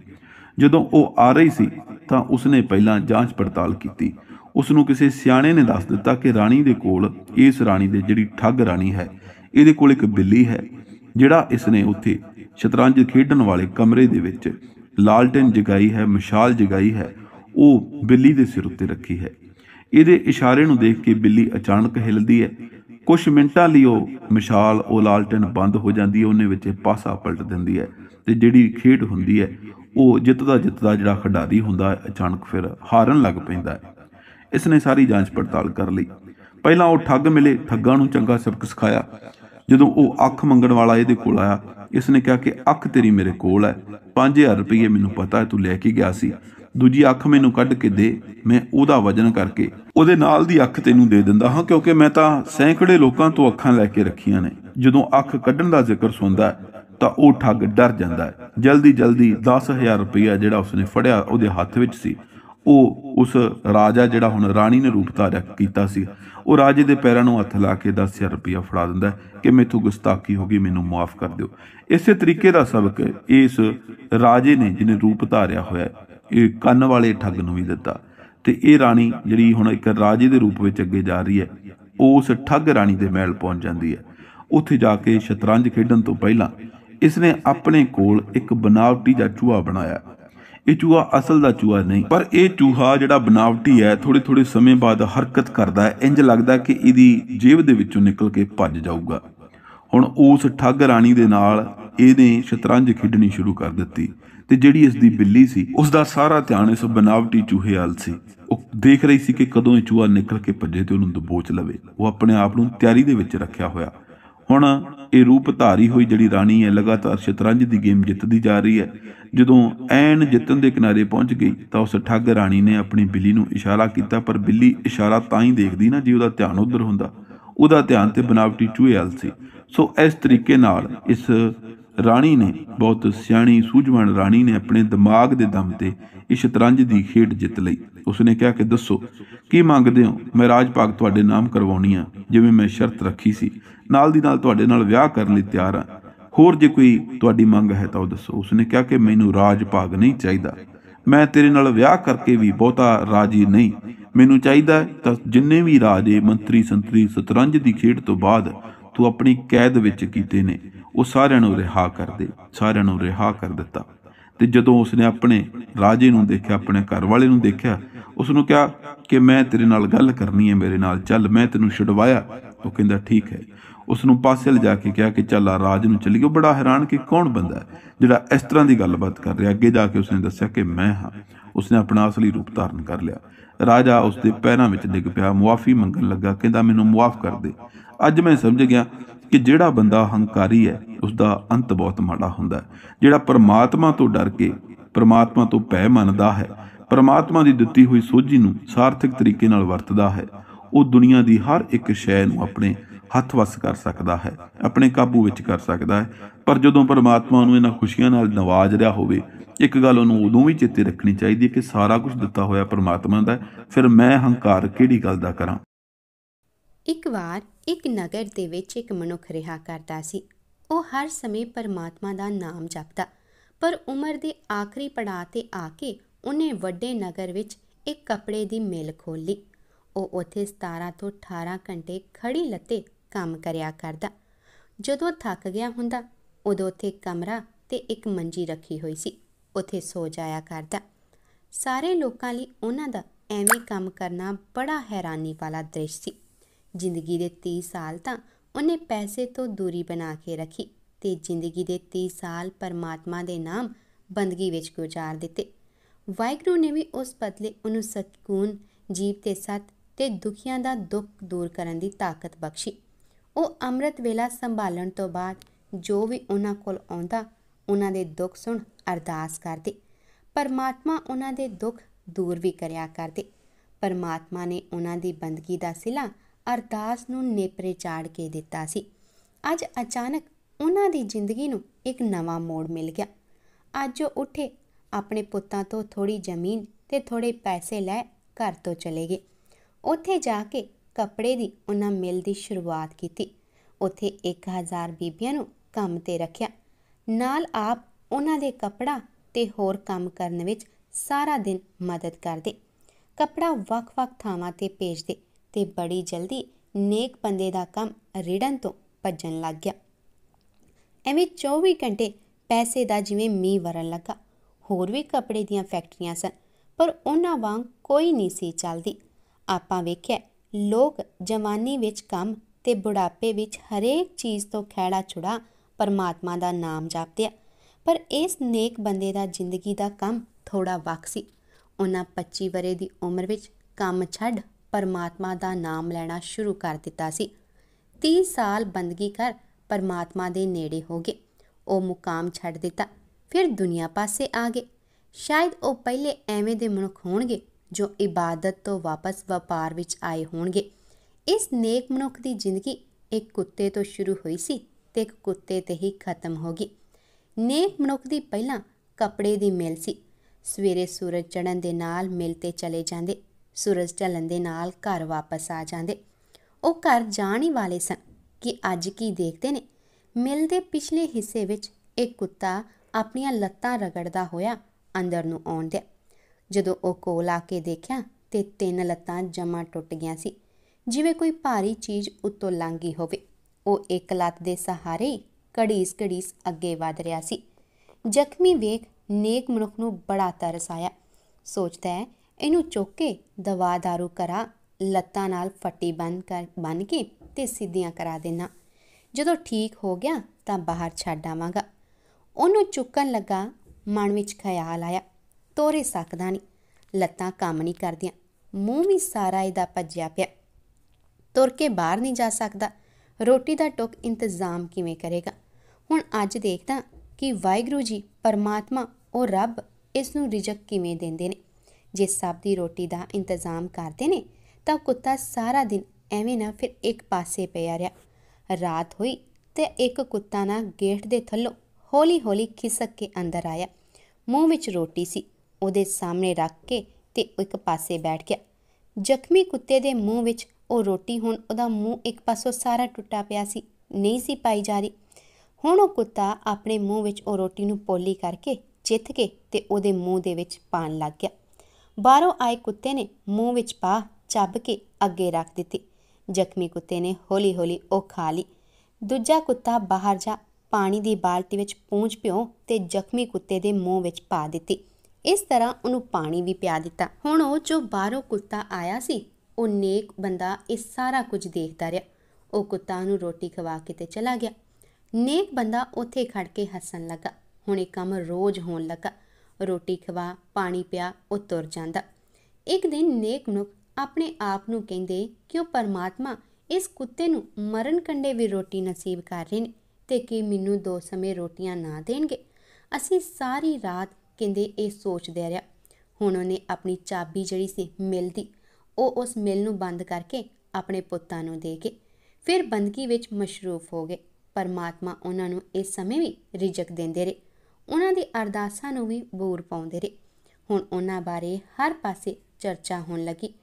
Speaker 2: ਜਦੋਂ ਉਹ ਆ ਰਹੀ ਸੀ ਤਾਂ ਉਸਨੇ ਪਹਿਲਾਂ ਜਾਂਚ ਪੜਤਾਲ ਕੀਤੀ ਉਸ ਨੂੰ ਕਿਸੇ ਸਿਆਣੇ ਨੇ ਦੱਸ ਦਿੱਤਾ ਕਿ ਰਾਣੀ ਦੇ ਕੋਲ ਇਸ ਰਾਣੀ ਦੇ ਜਿਹੜੀ ਠੱਗ ਰਾਣੀ ਹੈ ਇਹਦੇ ਕੋਲ ਇੱਕ ਬਿੱਲੀ ਹੈ ਜਿਹੜਾ ਇਸਨੇ ਉੱਥੇ ਸ਼ਤਰੰਜ ਖੇਡਣ ਵਾਲੇ ਕਮਰੇ ਦੇ ਵਿੱਚ ਲਾਲਟਨ ਜਗਾਈ ਹੈ ਮਸ਼ਾਲ ਜਗਾਈ ਹੈ ਉਹ ਬਿੱਲੀ ਦੇ ਸਿਰ ਉੱਤੇ ਰੱਖੀ ਹੈ ਇਹਦੇ ਇਸ਼ਾਰੇ ਨੂੰ ਦੇਖ ਕੇ ਬਿੱਲੀ ਅਚਾਨਕ ਹਿਲਦੀ ਹੈ ਕੁਝ ਮਿੰਟਾਂ ਲਈ ਉਹ ਮਿਸ਼ਾਲ ਉਹ ਲਾਲਟਨ ਬੰਦ ਹੋ ਜਾਂਦੀ ਹੈ ਉਹਨੇ ਵਿੱਚ ਪਾਸਾ ਪਲਟ ਦਿੰਦੀ ਹੈ ਤੇ ਜਿਹੜੀ ਖੇਡ ਹੁੰਦੀ ਹੈ ਉਹ ਜਿੱਤਦਾ ਜਿੱਤਦਾ ਜਿਹੜਾ ਖਿਡਾਰੀ ਹੁੰਦਾ ਅਚਾਨਕ ਫਿਰ ਹਾਰਨ ਲੱਗ ਪੈਂਦਾ ਹੈ ਇਸ ਨੇ ਸਾਰੀ ਜਾਂਚ ਪੜਤਾਲ ਕਰ ਲਈ ਪਹਿਲਾਂ ਉਹ ਠੱਗ ਮਿਲੇ ਠੱਗਾਂ ਨੂੰ ਚੰਗਾ ਸਬਕ ਸਿਖਾਇਆ ਜਦੋਂ ਉਹ ਅੱਖ ਮੰਗਣ ਵਾਲਾ ਇਹਦੇ ਕੋਲ ਆਇਆ ਇਸ ਨੇ ਕਿਹਾ ਕਿ ਅੱਖ ਤੇਰੀ ਮੇਰੇ ਕੋਲ ਹੈ 5000 ਰੁਪਏ ਮੈਨੂੰ ਪਤਾ ਹੈ ਤੂੰ ਲੈ ਕੇ ਗਿਆ ਸੀ ਦੂਜੀ ਅੱਖ ਮੈਨੂੰ ਕੱਢ ਕੇ ਦੇ ਮੈਂ ਉਹਦਾ ਵਜਨ ਕਰਕੇ ਉਹਦੇ ਨਾਲ ਦੀ ਅੱਖ ਤੈਨੂੰ ਦੇ ਦਿੰਦਾ ਹਾਂ ਕਿਉਂਕਿ ਮੈਂ ਤਾਂ ਸੈਂਕੜੇ ਲੋਕਾਂ ਤੋਂ ਅੱਖਾਂ ਲੈ ਕੇ ਰੱਖੀਆਂ ਨੇ ਜਦੋਂ ਅੱਖ ਕੱਢਣ ਦਾ ਜ਼ਿਕਰ ਸੁਣਦਾ ਤਾਂ ਉਹ ਠੱਗ ਡਰ ਜਾਂਦਾ ਹੈ ਜਲਦੀ ਜਲਦੀ 10000 ਰੁਪਇਆ ਜਿਹੜਾ ਉਸਨੇ ਫੜਿਆ ਉਹਦੇ ਹੱਥ ਵਿੱਚ ਸੀ ਉਹ ਉਸ ਰਾਜਾ ਜਿਹੜਾ ਹੁਣ ਰਾਣੀ ਨੇ ਰੂਪ ਧਾਰਿਆ ਕੀਤਾ ਸੀ ਉਹ ਰਾਜੇ ਦੇ ਪੈਰਾਂ ਨੂੰ ਹੱਥ ਲਾ ਕੇ 10000 ਰੁਪਇਆ ਫੜਾ ਦਿੰਦਾ ਕਿ ਮੈਥੋਂ ਗੁਸਤਾਖੀ ਹੋ ਗਈ ਮੈਨੂੰ ਮਾਫ ਕਰ ਦਿਓ ਇਸੇ ਤਰੀਕੇ ਦਾ ਸਬਕ ਇਸ ਰਾਜੇ ਨੇ ਜਿਹਨੇ ਰੂਪ ਧਾਰਿਆ ਹੋਇਆ ਇਹ ਕੰਨ ਵਾਲੇ ਠੱਗ ਨੂੰ ਵੀ ਦਿੱਤਾ ਤੇ ਇਹ ਰਾਣੀ ਜਿਹੜੀ ਹੁਣ ਇੱਕ ਰਾਜੇ ਦੇ ਰੂਪ ਵਿੱਚ ਅੱਗੇ ਜਾ ਰਹੀ ਹੈ ਉਸ ਠੱਗ ਰਾਣੀ ਦੇ ਮਹਿਲ ਪਹੁੰਚ ਜਾਂਦੀ ਹੈ ਉੱਥੇ ਜਾ ਕੇ ਸ਼ਤਰੰਜ ਖੇਡਣ ਤੋਂ ਪਹਿਲਾਂ ਇਸ ਨੇ ਆਪਣੇ ਕੋਲ ਇੱਕ ਬਨਾਵਟੀ ਜਾਂ ਚੂਹਾ ਬਣਾਇਆ ਇਹ ਚੂਹਾ ਅਸਲ ਦਾ ਚੂਹਾ ਨਹੀਂ ਪਰ ਇਹ ਚੂਹਾ ਜਿਹੜਾ ਬਨਾਵਟੀ ਹੈ ਥੋੜੇ ਥੋੜੇ ਸਮੇਂ ਬਾਅਦ ਹਰਕਤ ਕਰਦਾ ਹੈ ਇੰਜ ਲੱਗਦਾ ਕਿ ਇਹਦੀ ਜੇਬ ਦੇ ਵਿੱਚੋਂ ਨਿਕਲ ਕੇ ਭੱਜ ਜਾਊਗਾ ਹੁਣ ਉਸ ਠੱਗ ਰਾਣੀ ਦੇ ਨਾਲ ਇਹਨੇ ਸ਼ਤਰੰਜ ਖੇਡਣੀ ਸ਼ੁਰੂ ਕਰ ਦਿੱਤੀ ਤੇ ਜਿਹੜੀ ਇਸ ਦੀ ਬਿੱਲੀ ਸੀ ਉਸ ਦਾ ਸਾਰਾ ਧਿਆਨ ਇਸ ਬਨਾਵਟੀ ਚੂਹੇ ਹਾਲ ਸੀ ਉਹ ਦੇਖ ਰਹੀ ਸੀ ਕਿ ਕਦੋਂ ਇਹ ਚੂਹਾ ਨਿਕਲ ਕੇ ਭੱਜੇ ਤੇ ਉਹਨੂੰ ਦਬੋਚ ਲਵੇ ਉਹ ਆਪਣੇ ਆਪ ਨੂੰ ਤਿਆਰੀ ਦੇ ਵਿੱਚ ਰੱਖਿਆ ਹੋਇਆ ਹੁਣ ਇਹ ਰੂਪ ਧਾਰੀ ਹੋਈ ਜਿਹੜੀ ਰਾਣੀ ਹੈ ਲਗਾਤਾਰ ਸ਼ਤਰੰਜ ਦੀ ਗੇਮ ਜਿੱਤਦੀ ਜਾ ਰਹੀ ਹੈ ਜਦੋਂ ਐਨ ਜਿੱਤਣ ਦੇ ਕਿਨਾਰੇ ਪਹੁੰਚ ਗਈ ਤਾਂ ਉਸ ਠੱਗ ਰਾਣੀ ਨੇ ਆਪਣੀ ਬਿੱਲੀ ਨੂੰ ਇਸ਼ਾਰਾ ਕੀਤਾ ਪਰ ਬਿੱਲੀ ਇਸ਼ਾਰਾ ਤਾਂ ਹੀ ਦੇਖਦੀ ਨਾ ਜੇ ਉਹਦਾ ਧਿਆਨ ਉਧਰ ਹੁੰਦਾ ਉਹਦਾ ਧਿਆਨ ਤੇ ਬਨਾਵਟੀ ਚੂਹੇ ਹਾਲ ਸੀ ਸੋ ਇਸ ਤਰੀਕੇ ਨਾਲ ਇਸ ਰਾਣੀ ਨੇ ਬਹੁਤ ਸਿਆਣੀ ਸੂਝਵਾਨ ਰਾਣੀ ਨੇ ਆਪਣੇ ਦਿਮਾਗ ਦੇ ਦਮ ਤੇ ਇਹ ਸ਼ਤਰੰਜ ਦੀ ਖੇਡ ਜਿੱਤ ਲਈ ਉਸਨੇ ਕਿਹਾ ਕਿ ਦੱਸੋ ਕੀ ਮੰਗਦੇ ਹੋ ਮੈਂ ਰਾਜ ਭਾਗ ਤੁਹਾਡੇ ਨਾਮ ਕਰਵਾਉਣੀ ਆ ਜਿਵੇਂ ਮੈਂ ਸ਼ਰਤ ਰੱਖੀ ਸੀ ਨਾਲ ਦੀ ਨਾਲ ਤੁਹਾਡੇ ਨਾਲ ਵਿਆਹ ਕਰਨ ਲਈ ਤਿਆਰ ਆ ਹੋਰ ਜੇ ਕੋਈ ਤੁਹਾਡੀ ਮੰਗ ਹੈ ਤਾਂ ਉਹ ਦੱਸੋ ਉਸਨੇ ਕਿਹਾ ਕਿ ਮੈਨੂੰ ਰਾਜ ਭਾਗ ਨਹੀਂ ਚਾਹੀਦਾ ਮੈਂ ਤੇਰੇ ਨਾਲ ਵਿਆਹ ਕਰਕੇ ਵੀ ਬਹੁਤਾ ਰਾਜੀ ਨਹੀਂ ਮੈਨੂੰ ਚਾਹੀਦਾ ਤਾਂ ਜਿੰਨੇ ਵੀ ਰਾਜੇ ਮੰਤਰੀ ਸੰਤਰੀ ਸਤਰੰਜ ਦੀ ਖੇਡ ਤੋਂ ਬਾਅਦ ਤੂੰ ਆਪਣੀ ਕੈਦ ਵਿੱਚ ਕੀਤੇ ਨੇ ਉਹ ਸਾਰਿਆਂ ਨੂੰ ਰਿਹਾ ਕਰ ਦੇ ਸਾਰਿਆਂ ਨੂੰ ਰਿਹਾ ਕਰ ਦਿੱਤਾ ਤੇ ਜਦੋਂ ਉਸਨੇ ਆਪਣੇ ਰਾਜੇ ਨੂੰ ਦੇਖਿਆ ਆਪਣੇ ਘਰ ਵਾਲੇ ਨੂੰ ਦੇਖਿਆ ਉਸ ਨੂੰ ਕਿਹਾ ਕਿ ਮੈਂ ਤੇਰੇ ਨਾਲ ਗੱਲ ਕਰਨੀ ਹੈ ਮੇਰੇ ਨਾਲ ਚੱਲ ਮੈਂ ਤੈਨੂੰ ਛਡਵਾਇਆ ਉਹ ਕਹਿੰਦਾ ਠੀਕ ਹੈ ਉਸ ਨੂੰ ਪਾਸੇ ਲਿਜਾ ਕੇ ਕਿਹਾ ਕਿ ਚੱਲ ਆ ਰਾਜ ਨੂੰ ਚੱਲੀਏ ਬੜਾ ਹੈਰਾਨ ਕਿ ਕੌਣ ਬੰਦਾ ਹੈ ਜਿਹੜਾ ਇਸ ਤਰ੍ਹਾਂ ਦੀ ਗੱਲਬਾਤ ਕਰ ਰਿਹਾ ਅੱਗੇ ਜਾ ਕੇ ਉਸਨੇ ਦੱਸਿਆ ਕਿ ਮੈਂ ਹਾਂ ਉਸਨੇ ਆਪਣਾ ਅਸਲੀ ਰੂਪ ਧਾਰਨ ਕਰ ਲਿਆ ਰਾਜਾ ਉਸ ਦੇ ਪੈਰਾਂ ਵਿੱਚ ਡਿੱਗ ਪਿਆ ਮੁਆਫੀ ਮੰਗਣ ਲੱਗਾ ਕਹਿੰਦਾ ਮੈਨੂੰ ਮੁਆਫ ਕਰ ਦੇ ਅੱਜ ਮੈਂ ਸਮਝ ਗਿਆ ਕਿ ਜਿਹੜਾ ਬੰਦਾ ਹੰਕਾਰੀ ਹੈ ਉਸ ਦਾ ਅੰਤ ਬਹੁਤ ਮਾੜਾ ਹੁੰਦਾ ਹੈ ਜਿਹੜਾ ਪਰਮਾਤਮਾ ਤੋਂ ਡਰ ਕੇ ਪਰਮਾਤਮਾ ਤੋਂ ਭੈ ਮੰਨਦਾ ਹੈ ਪਰਮਾਤਮਾ ਦੀ ਦਿੱਤੀ ਹੋਈ ਸੋਝੀ ਨੂੰ ਸਾਰਥਕ ਤਰੀਕੇ ਨਾਲ ਵਰਤਦਾ ਹੈ ਉਹ ਦੁਨੀਆ ਦੀ ਹਰ ਇੱਕ ਸ਼ੈ ਨੂੰ ਆਪਣੇ ਹੱਥ ਵਸ ਕਰ ਸਕਦਾ ਹੈ ਆਪਣੇ ਕਾਬੂ ਵਿੱਚ ਕਰ ਸਕਦਾ ਹੈ ਪਰ ਜਦੋਂ ਪਰਮਾਤਮਾ ਨੂੰ ਇਹਨਾਂ ਖੁਸ਼ੀਆਂ ਨਾਲ ਨਵਾਜ ਰਿਹਾ ਹੋਵੇ ਇੱਕ ਗੱਲ ਉਹਨੂੰ ਉਦੋਂ ਵੀ ਚੇਤੇ ਰੱਖਣੀ ਚਾਹੀਦੀ ਹੈ ਕਿ ਸਾਰਾ ਕੁਝ ਦਿੱਤਾ ਹੋਇਆ ਪਰਮਾਤਮਾ ਦਾ ਹੈ ਫਿਰ ਮੈਂ ਹੰਕਾਰ ਕਿਹੜੀ ਗੱਲ ਦਾ ਕਰਾਂ
Speaker 1: ਇੱਕ ਵਾਰ ਇੱਕ ਨਗਰ ਦੇ ਵਿੱਚ ਇੱਕ ਮਨੁੱਖ ਰਿਹਾ ਕਰਦਾ ਸੀ ਉਹ ਹਰ ਸਮੇਂ ਪਰਮਾਤਮਾ ਦਾ ਨਾਮ ਜਪਦਾ ਪਰ ਉਮਰ ਦੇ ਆਖਰੀ ਪੜਾਅ ਤੇ ਆ ਕੇ ਉਹਨੇ ਵੱਡੇ ਨਗਰ ਵਿੱਚ ਇੱਕ ਕੱਪੜੇ ਦੀ ਮਿਲ ਖੋਲੀ ਉਹ ਉੱਥੇ 17 ਤੋਂ 18 ਘੰਟੇ ਖੜੀ ਲੱਤੇ ਕੰਮ ਕਰਿਆ ਕਰਦਾ ਜਦੋਂ ਥੱਕ ਗਿਆ ਹੁੰਦਾ ਉਦੋਂ ਉੱਥੇ ਕਮਰਾ ਤੇ ਇੱਕ ਮੰਜੀ ਰੱਖੀ ਹੋਈ ਸੀ ਉੱਥੇ ਸੋ ਜਾਇਆ ਕਰਦਾ ਸਾਰੇ ਲੋਕਾਂ ਲਈ ਉਹਨਾਂ ਦਾ ਐਵੇਂ ਕੰਮ ਕਰਨਾ ਬੜਾ ਹੈਰਾਨੀ ਵਾਲਾ ਦ੍ਰਿਸ਼ ਸੀ ਜ਼ਿੰਦਗੀ ਦੇ 30 ਸਾਲ ਤਾਂ ਉਹਨੇ ਪੈਸੇ ਤੋਂ ਦੂਰੀ ਬਣਾ ਕੇ ਰੱਖੀ ਤੇ ਜ਼ਿੰਦਗੀ ਦੇ 30 ਸਾਲ ਪਰਮਾਤਮਾ ਦੇ ਨਾਮ ਬੰਦਗੀ ਵਿੱਚ ਗੁਜ਼ਾਰ ਦਿੱਤੇ ਵਾਇਗਰੂ ਨੇ ਵੀ ਉਸ ਬਦਲੇ ਉਹਨੂੰ ਸਕੂਨ ਜੀਵ ਤੇ ਸਤ ਤੇ ਦੁਖੀਆਂ ਦਾ ਦੁੱਖ ਦੂਰ ਕਰਨ ਦੀ ਤਾਕਤ ਬਖਸ਼ੀ ਉਹ ਅੰਮ੍ਰਿਤ ਵੇਲਾ ਸੰਭਾਲਣ ਤੋਂ ਬਾਅਦ ਜੋ ਵੀ ਉਹਨਾਂ ਕੋਲ ਆਉਂਦਾ ਉਹਨਾਂ ਦੇ ਦੁੱਖ ਸੁਣ ਅਰਦਾਸ ਕਰਦੇ ਪਰਮਾਤਮਾ ਉਹਨਾਂ ਦੇ ਦੁੱਖ ਦੂਰ ਵੀ ਕਰਿਆ ਕਰਦੇ ਪਰਮਾਤਮਾ ਨੇ ਉਹਨਾਂ ਦੀ ਬੰਦਗੀ ਦਾ ਸਿਲਾ ਅਰਦਾਸ ਨੂੰ ਨੇਪਰੇ ਚਾੜ ਕੇ ਦਿੱਤਾ ਸੀ ਅੱਜ ਅਚਾਨਕ ਉਹਨਾਂ ਦੀ ਜ਼ਿੰਦਗੀ ਨੂੰ ਇੱਕ ਨਵਾਂ ਮੋੜ ਮਿਲ ਗਿਆ ਅੱਜ ਉਹ ਉੱਠੇ ਆਪਣੇ ਪੁੱਤਾਂ ਤੋਂ ਥੋੜੀ ਜ਼ਮੀਨ ਤੇ ਥੋੜੇ ਪੈਸੇ ਲੈ ਘਰ ਤੋਂ ਚਲੇ ਗਏ ਉੱਥੇ ਜਾ ਕੇ ਕੱਪੜੇ ਦੀ ਉਹਨਾਂ ਮਿਲ ਦੀ ਸ਼ੁਰੂਆਤ ਕੀਤੀ ਉੱਥੇ 1000 ਬੀਬੀਆਂ ਨੂੰ ਕੰਮ ਤੇ ਰੱਖਿਆ ਨਾਲ ਆਪ ਉਹਨਾਂ ਦੇ ਕੱਪੜਾ ਤੇ ਹੋਰ ਕੰਮ ਕਰਨ ਵਿੱਚ ਸਾਰਾ ਦਿਨ ਮਦਦ ਕਰਦੇ ਕੱਪੜਾ ਵੱਖ-ਵੱਖ ਥਾਵਾਂ ਤੇ ਭੇਜਦੇ ਤੇ ਬੜੀ ਜਲਦੀ ਨੇਕ ਬੰਦੇ ਦਾ ਕੰਮ ਰਿੜਨ ਤੋਂ ਭੱਜਣ ਲੱਗ ਗਿਆ ਐਵੇਂ 24 ਘੰਟੇ ਪੈਸੇ ਦਾ ਜਿਵੇਂ ਮੀਂਹ ਵਰਨ ਲੱਗਾ ਹੋਰ ਵੀ ਕੱਪੜੇ ਦੀਆਂ ਫੈਕਟਰੀਆਂ ਸਨ ਪਰ ਉਹਨਾਂ ਵਾਂਗ ਕੋਈ ਨਹੀਂ ਸੀ ਚੱਲਦੀ ਆਪਾਂ ਵੇਖਿਆ ਲੋਕ ਜਵਾਨੀ ਵਿੱਚ ਕੰਮ ਤੇ ਬੁਢਾਪੇ ਵਿੱਚ ਹਰੇਕ ਚੀਜ਼ ਤੋਂ ਖੈੜਾ ਛੁੜਾ ਪਰਮਾਤਮਾ ਦਾ ਨਾਮ ਜਪਦੇ ਆ ਪਰ ਇਸ ਨੇਕ ਬੰਦੇ ਦਾ ਜ਼ਿੰਦਗੀ ਦਾ ਕੰਮ ਥੋੜਾ ਵੱਖ ਸੀ ਉਹਨਾਂ 25 ਬਰੇ ਦੀ ਉਮਰ ਵਿੱਚ ਕੰਮ ਛੱਡ ਪਰਮਾਤਮਾ ਦਾ ਨਾਮ ਲੈਣਾ ਸ਼ੁਰੂ ਕਰ ਦਿੱਤਾ ਸੀ 30 ਸਾਲ ਬੰਦਗੀ ਕਰ ਪਰਮਾਤਮਾ ਦੇ ਨੇੜੇ ਹੋ ਗਏ ਉਹ ਮੁਕਾਮ ਛੱਡ ਦਿੱਤਾ ਫਿਰ ਦੁਨੀਆ ਪਾਸੇ ਆ ਗਏ ਸ਼ਾਇਦ ਉਹ ਪਹਿਲੇ ਐਵੇਂ ਦੇ ਮਨੁੱਖ ਹੋਣਗੇ ਜੋ ਇਬਾਦਤ ਤੋਂ ਵਾਪਸ ਵਪਾਰ ਵਿੱਚ ਆਏ ਹੋਣਗੇ ਇਸ ਨੇਕ ਮਨੁੱਖ ਦੀ ਜ਼ਿੰਦਗੀ ਇੱਕ ਕੁੱਤੇ ਤੋਂ ਸ਼ੁਰੂ ਹੋਈ ਸੀ ਤੇ ਇੱਕ ਕੁੱਤੇ ਤੇ ਹੀ ਖਤਮ ਹੋ ਗਈ ਨੇਕ ਮਨੁੱਖ ਦੀ ਪਹਿਲਾਂ ਕੱਪੜੇ ਦੀ ਮਿਲ ਸੀ ਸਵੇਰੇ ਸੂਰਜ ਚੜ੍ਹਨ ਦੇ ਨਾਲ ਮਿਲ ਤੇ ਚਲੇ ਜਾਂਦੇ ਸੂਰਜ ਢਲਣ ਦੇ ਨਾਲ ਘਰ ਵਾਪਸ ਆ ਜਾਂਦੇ ਉਹ ਘਰ ਜਾਣ ਹੀ ਵਾਲੇ ਸਨ ਕਿ ਅੱਜ ਕੀ ਦੇਖਦੇ ਨੇ ਮਿਲ ਦੇ ਪਿਛਲੇ ਹਿੱਸੇ ਵਿੱਚ ਇੱਕ ਕੁੱਤਾ ਆਪਣੀਆਂ ਲੱਤਾਂ ਰਗੜਦਾ ਹੋਇਆ ਅੰਦਰ ਨੂੰ ਆਉਣ ਦਿਆ ਜਦੋਂ ਉਹ ਕੋਲ ਆ ਕੇ ਦੇਖਿਆ ਤੇ ਤਿੰਨ ਲੱਤਾਂ ਜਮਾ ਟੁੱਟ ਗਈਆਂ ਸੀ ਜਿਵੇਂ ਕੋਈ ਭਾਰੀ ਚੀਜ਼ ਉੱਤੋਂ ਲੰਘੀ ਹੋਵੇ ਉਹ ਇੱਕ ਲੱਤ ਦੇ ਸਹਾਰੇ ਕੜੀਸ ਕੜੀਸ ਅੱਗੇ ਵਧ ਰਿਹਾ ਸੀ ਜ਼ਖਮੀ ਵੇਖ ਨੇਕ ਮਨੁੱਖ ਨੂੰ ਬੜਾ ਤਰਸ ਆਇਆ ਸੋਚਦਾ ਹੈ ਇਹਨੂੰ ਚੁੱਕ ਕੇ ਦਵਾ दारू ਕਰਾ ਲੱਤਾਂ ਨਾਲ ਫੱਟੀ ਬੰਨ ਕਰ ਬੰਨ ਕੇ ਤੇ ਸਿੱਧੀਆਂ ਕਰਾ ਦੇਣਾ ਜਦੋਂ ਠੀਕ ਹੋ ਗਿਆ ਤਾਂ ਬਾਹਰ ਛੱਡ ਆਵਾਂਗਾ ਉਹਨੂੰ ਚੁੱਕਣ ਲੱਗਾ ਮਨ ਵਿੱਚ ਖਿਆਲ ਆਇਆ ਤੋਰੇ ਸਕਦਾ ਨਹੀਂ ਲੱਤਾਂ ਕੰਮ ਨਹੀਂ ਕਰਦੀਆਂ ਮੂੰਹ ਵੀ ਸਾਰਾ ਇਹਦਾ ਭੱਜਿਆ ਪਿਆ ਤੁਰ ਕੇ ਬਾਹਰ ਨਹੀਂ ਜਾ ਸਕਦਾ ਰੋਟੀ ਦਾ ਟੁਕ ਇੰਤਜ਼ਾਮ ਕਿਵੇਂ ਕਰੇਗਾ ਹੁਣ ਅੱਜ ਦੇਖਦਾ ਕਿ ਵਾਹਿਗੁਰੂ ਜੀ ਪਰਮਾਤਮਾ ਉਹ ਰੱਬ ਇਸ ਨੂੰ ਰਿਜਕ ਕਿਵੇਂ ਦਿੰਦੇ ਨੇ ਜੇ ਸਭ ਦੀ ਰੋਟੀ ਦਾ ਇੰਤਜ਼ਾਮ ਕਰਦੇ ਨੇ ਤਾਂ ਕੁੱਤਾ ਸਾਰਾ ਦਿਨ ਐਵੇਂ ਨਾ ਫਿਰ ਇੱਕ ਪਾਸੇ ਪਿਆ ਰਿਹਾ ਰਾਤ ਹੋਈ ਤੇ ਇੱਕ ਕੁੱਤਾ ਨਾ ਗੇਟ ਦੇ ਥੱਲੋਂ ਹੌਲੀ-ਹੌਲੀ ਖਿਸਕ ਕੇ ਅੰਦਰ ਆਇਆ ਮੂੰਹ ਵਿੱਚ ਰੋਟੀ ਸੀ ਉਹਦੇ ਸਾਹਮਣੇ ਰੱਖ ਕੇ ਤੇ ਇੱਕ ਪਾਸੇ ਬੈਠ ਗਿਆ ਜ਼ਖਮੀ ਕੁੱਤੇ ਦੇ ਮੂੰਹ ਵਿੱਚ ਉਹ ਰੋਟੀ ਹੁਣ ਉਹਦਾ ਮੂੰਹ ਇੱਕ ਪਾਸੋਂ ਸਾਰਾ ਟੁੱਟਾ ਪਿਆ ਸੀ ਨਹੀਂ ਸੀ ਪਾਈ ਜਾ ਰਹੀ ਹੁਣ ਉਹ ਕੁੱਤਾ ਆਪਣੇ ਮੂੰਹ ਵਿੱਚ ਉਹ ਰੋਟੀ ਨੂੰ ਪੋਲੀ ਕਰਕੇ ਚਿੱਥ ਕੇ ਤੇ ਉਹਦੇ ਮੂੰਹ ਦੇ ਵਿੱਚ ਪਾਣ ਲੱਗ ਗਿਆ ਬਾਹਰੋਂ ਆਏ ਕੁੱਤੇ ਨੇ ਮੂੰਹ ਵਿੱਚ ਪਾ ਚੱਬ ਕੇ ਅੱਗੇ ਰੱਖ ਦਿੱਤੀ ਜ਼ਖਮੀ ਕੁੱਤੇ ਨੇ ਹੌਲੀ-ਹੌਲੀ ਉਹ ਖਾ ਲਈ ਦੂਜਾ ਕੁੱਤਾ ਬਾਹਰ ਜਾ ਪਾਣੀ ਦੀ ਬਾਲਟੀ ਵਿੱਚ ਪੂੰਝ ਪਿਓ ਤੇ ਜ਼ਖਮੀ ਕੁੱਤੇ ਦੇ ਮੂੰਹ ਵਿੱਚ ਪਾ ਦਿੱਤੀ ਇਸ ਤਰ੍ਹਾਂ ਉਹਨੂੰ ਪਾਣੀ ਵੀ ਪਿਆ ਦਿੱਤਾ ਹੁਣ ਉਹ ਜੋ ਬਾਹਰੋਂ ਕੁੱਤਾ ਆਇਆ ਸੀ ਉਹ ਨੇਕ ਬੰਦਾ ਇਹ ਸਾਰਾ ਕੁਝ ਦੇਖਦਾ ਰਿਹਾ ਉਹ ਕੁੱਤਾ ਨੂੰ ਰੋਟੀ ਖਵਾ ਕੇ ਤੇ ਚਲਾ ਗਿਆ ਨੇਕ ਬੰਦਾ ਉੱਥੇ ਖੜ ਕੇ ਹੱਸਣ ਲੱਗਾ ਹੁਣ ਇਹ ਕੰਮ ਰੋਜ਼ ਹੋਣ ਲੱਗਾ ਰੋਟੀ ਖਵਾ ਪਾਣੀ ਪਿਆ ਉਹ ਤੁਰ ਜਾਂਦਾ ਇੱਕ ਦਿਨ ਨੇਕ ਮਨੁੱਖ ਆਪਣੇ ਆਪ ਨੂੰ ਕਹਿੰਦੇ ਕਿ ਉਹ ਪਰਮਾਤਮਾ ਇਸ ਕੁੱਤੇ ਨੂੰ ਮਰਨ ਕੰਡੇ ਵੀ ਰੋਟੀ ਨਸੀਬ ਕਰ ਰਹੇ ਨੇ ਤੇ ਕਿ ਮੈਨੂੰ ਦੋ ਸਮੇਂ ਰੋਟੀਆਂ ਨਾ ਦੇਣਗੇ ਅਸੀਂ ਸਾਰੀ ਰਾਤ ਕਹਿੰਦੇ ਇਹ ਸੋਚਦੇ ਰਿਹਾ ਹੁਣ ਉਹਨੇ ਆਪਣੀ ਚਾਬੀ ਜਿਹੜੀ ਸੀ ਮਿਲ ਦੀ ਉਹ ਉਸ ਮਿਲ ਨੂੰ ਬੰਦ ਕਰਕੇ ਆਪਣੇ ਪੁੱਤਾਂ ਨੂੰ ਦੇ ਕੇ ਫਿਰ ਬੰਦਗੀ ਵਿੱਚ ਮਸ਼ਰੂਫ ਹੋ ਗਏ ਪਰਮਾਤਮਾ ਉਹਨਾਂ ਨੂੰ ਇਸ ਸਮੇਂ ਵੀ ਰਿਜਕ ਦਿੰਦੇ ਰਹੇ ਉਹਨਾਂ ਦੀ ਅਰਦਾਸਾਂ ਨੂੰ ਵੀ ਬੂਰ ਪਾਉਂਦੇ ਰਹੇ ਹੁਣ ਉਹਨਾਂ ਬਾਰੇ ਹਰ ਪਾਸੇ ਚਰਚਾ ਹੋਣ ਲੱਗੀ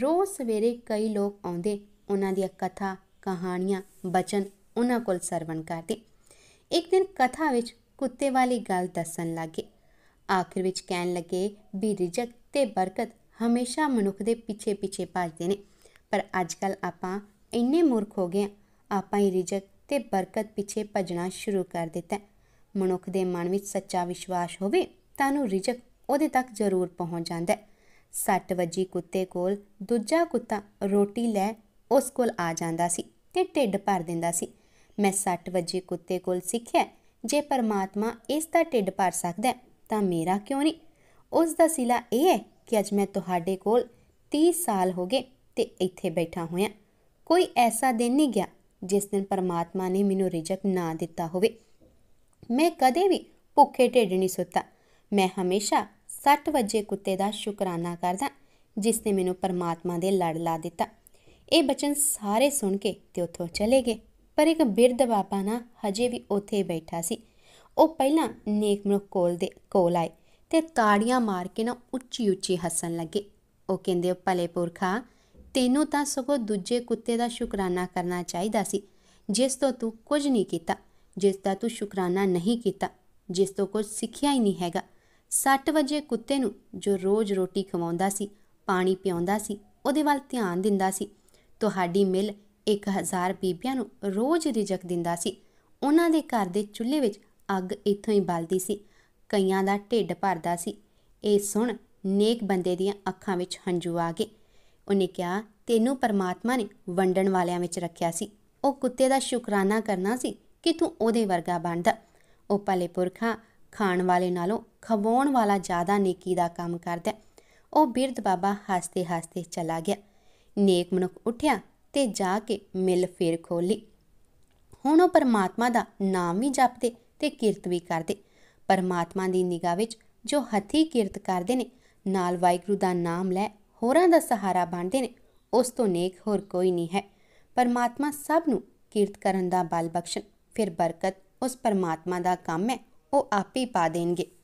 Speaker 1: ਰੋਜ਼ ਸਵੇਰੇ ਕਈ ਲੋਕ ਆਉਂਦੇ ਉਹਨਾਂ ਦੀਆਂ ਕਥਾ ਕਹਾਣੀਆਂ ਬਚਨ ਉਹਨਾਂ ਕੋਲ ਸਰਵਣ ਕਰਦੇ ਇੱਕ ਦਿਨ ਕਥਾ ਵਿੱਚ ਕੁੱਤੇ ਵਾਲੀ ਗੱਲ ਦੱਸਣ ਲੱਗੇ ਆਖਿਰ ਵਿੱਚ ਕਹਿਣ ਲੱਗੇ ਵੀ ਰਿਜਕ ਤੇ ਬਰਕਤ ਹਮੇਸ਼ਾ ਮਨੁੱਖ ਦੇ ਪਿੱਛੇ-ਪਿੱਛੇ ਭੱਜਦੇ ਨੇ ਪਰ ਅੱਜਕੱਲ ਆਪਾਂ ਇੰਨੇ ਮੂਰਖ ਹੋ ਗਏ ਆਪਾਂ ਹੀ ਰਿਜਕ ਤੇ ਬਰਕਤ ਪਿੱਛੇ ਭਜਣਾ ਸ਼ੁਰੂ ਕਰ ਦਿੱਤਾ ਮਨੁੱਖ ਦੇ ਮਨ ਵਿੱਚ ਸੱਚਾ ਵਿਸ਼ਵਾਸ ਹੋਵੇ ਤਾਂ ਨੂੰ ਰਿਜਕ ਉਹਦੇ ਤੱਕ ਜ਼ਰੂਰ ਪਹੁੰਚ ਜਾਂਦਾ ਹੈ ਸੱਟ ਵੱਜੀ ਕੁੱਤੇ ਕੋਲ ਦੂਜਾ ਕੁੱਤਾ ਰੋਟੀ ਲੈ ਉਸ ਕੋਲ ਆ ਜਾਂਦਾ ਸੀ ਤੇ ਢਿੱਡ ਭਰ ਦਿੰਦਾ ਸੀ ਮੈਂ ਸੱਟ ਵੱਜੀ ਕੁੱਤੇ ਕੋਲ ਸਿੱਖਿਆ ਜੇ ਪਰਮਾਤਮਾ ਇਸ ਦਾ ਢਿੱਡ ਭਰ ਸਕਦਾ ਤਾਂ ਮੇਰਾ ਕਿਉਂ ਨਹੀਂ ਉਸ ਦਾ ਸਿਲਾ ਇਹ ਹੈ ਕਿ ਅੱਜ ਮੈਂ ਤੁਹਾਡੇ ਕੋਲ 30 ਸਾਲ ਹੋ ਗਏ ਤੇ ਇੱਥੇ ਬੈਠਾ ਹੋਇਆ ਕੋਈ ਐਸਾ ਦਿਨ ਨਹੀਂ ਗਿਆ ਜਿਸ ਦਿਨ ਪਰਮਾਤਮਾ ਨੇ ਮੈਨੂੰ ਰਿਜਕ ਨਾ ਦਿੱਤਾ ਹੋਵੇ ਮੈਂ ਕਦੇ ਵੀ ਭੁੱਖੇ ਢਿੱਡ ਨਹੀਂ ਸੁੱਤਾ ਮੈਂ ਹਮੇਸ਼ਾ 7 ਵਜੇ ਕੁੱਤੇ ਦਾ ਸ਼ੁਕਰਾਨਾ ਕਰਦਾ ਜਿਸ ਨੇ ਮੈਨੂੰ ਪਰਮਾਤਮਾ ਦੇ ਲੜ ਲਾ ਦਿੱਤਾ ਇਹ ਬਚਨ ਸਾਰੇ ਸੁਣ ਕੇ ਤੇ ਉੱਥੋਂ ਚਲੇ ਗਏ ਪਰ ਇੱਕ ਬਿਰਧ ਬਾਬਾ ਨਾ ਹਜੇ ਵੀ ਉੱਥੇ ਬੈਠਾ ਸੀ ਉਹ ਪਹਿਲਾਂ ਨੇਕ ਮਨੁੱਖ ਕੋਲ ਦੇ ਕੋਲ ਆਏ ਤੇ ਤਾੜੀਆਂ ਮਾਰ ਕੇ ਨਾ ਉੱਚੀ ਉੱਚੀ ਹੱਸਣ ਲੱਗੇ ਉਹ ਕਹਿੰਦੇ ਭਲੇ ਪੁਰਖਾ ਤੈਨੂੰ ਤਾਂ ਸਗੋਂ ਦੂਜੇ ਕੁੱਤੇ ਦਾ ਸ਼ੁਕਰਾਨਾ ਕਰਨਾ ਚਾਹੀਦਾ ਸੀ ਜਿਸ ਤੋਂ ਤੂੰ ਕੁਝ ਨਹੀਂ ਕੀਤਾ ਜਿਸ ਦਾ ਤੂੰ ਸ਼ੁਕਰਾਨਾ ਨਹੀਂ ਕੀਤਾ ਜਿਸ ਤੋਂ ਕੁਝ ਸਿੱਖਿਆ ਹੀ ਨਹੀਂ ਹੈਗਾ 60 ਵਜੇ ਕੁੱਤੇ ਨੂੰ ਜੋ ਰੋਜ਼ ਰੋਟੀ ਖਵਾਉਂਦਾ ਸੀ ਪਾਣੀ ਪਿਉਂਦਾ ਸੀ ਉਹਦੇ ਵੱਲ ਧਿਆਨ ਦਿੰਦਾ ਸੀ ਤੁਹਾਡੀ ਮਿਲ 1000 ਬੀਬੀਆਂ ਨੂੰ ਰੋਜ਼ ਰਿਜਕ ਦਿੰਦਾ ਸੀ ਉਹਨਾਂ ਦੇ ਘਰ ਦੇ ਚੁੱਲ੍ਹੇ ਵਿੱਚ ਅੱਗ ਇੱਥੋਂ ਹੀ ਬਲਦੀ ਸੀ ਕਈਆਂ ਦਾ ਢਿੱਡ ਭਰਦਾ ਸੀ ਇਹ ਸੁਣ ਨੇਕ ਬੰਦੇ ਦੀਆਂ ਅੱਖਾਂ ਵਿੱਚ ਹੰਝੂ ਆ ਗਏ ਉਹਨੇ ਕਿਹਾ ਤੈਨੂੰ ਪਰਮਾਤਮਾ ਨੇ ਵੰਡਣ ਵਾਲਿਆਂ ਵਿੱਚ ਰੱਖਿਆ ਸੀ ਉਹ ਕੁੱਤੇ ਦਾ ਸ਼ੁਕਰਾਨਾ ਕਰਨਾ ਸੀ ਕਿ ਤੂੰ ਉਹਦੇ ਵਰਗਾ ਬਣਦਾ ਉਹ ਪਲੇ ਪੁਰਖਾ ਖਾਣ ਵਾਲੇ ਨਾਲੋਂ ਖਵਾਉਣ ਵਾਲਾ ਜ਼ਿਆਦਾ ਨੇਕੀ ਦਾ ਕੰਮ ਕਰਦਾ ਉਹ ਬਿਰਧ ਬਾਬਾ ਹੱਸਦੇ ਹੱਸਦੇ ਚਲਾ ਗਿਆ ਨੇਕ ਮਨੁੱਖ ਉੱਠਿਆ ਤੇ ਜਾ ਕੇ ਮਿਲ ਫੇਰ ਖੋਲੀ ਹੁਣ ਉਹ ਪਰਮਾਤਮਾ ਦਾ ਨਾਮ ਵੀ ਜਪਦੇ ਤੇ ਕੀਰਤ ਵੀ ਕਰਦੇ ਪਰਮਾਤਮਾ ਦੀ ਨਿਗਾਹ ਵਿੱਚ ਜੋ ਹੱਥੀ ਕੀਰਤ ਕਰਦੇ ਨੇ ਨਾਲ ਵਾਹਿਗੁਰੂ ਦਾ ਨਾਮ ਲੈ ਹੋਰਾਂ ਦਾ ਸਹਾਰਾ ਬਣਦੇ ਨੇ ਉਸ ਤੋਂ ਨੇਕ ਹੋਰ ਕੋਈ ਨਹੀਂ ਹੈ ਪਰਮਾਤਮਾ ਸਭ ਨੂੰ ਕੀਰਤ ਕਰਨ ਦਾ ਬਲ ਬਖਸ਼ਣ ਫਿਰ ਬਰਕਤ ਉਸ ਪਰਮਾਤਮਾ ਦਾ ਕੰਮ ਹੈ ਉਹ ਆਪ ਹੀ ਪਾ ਦੇਣਗੇ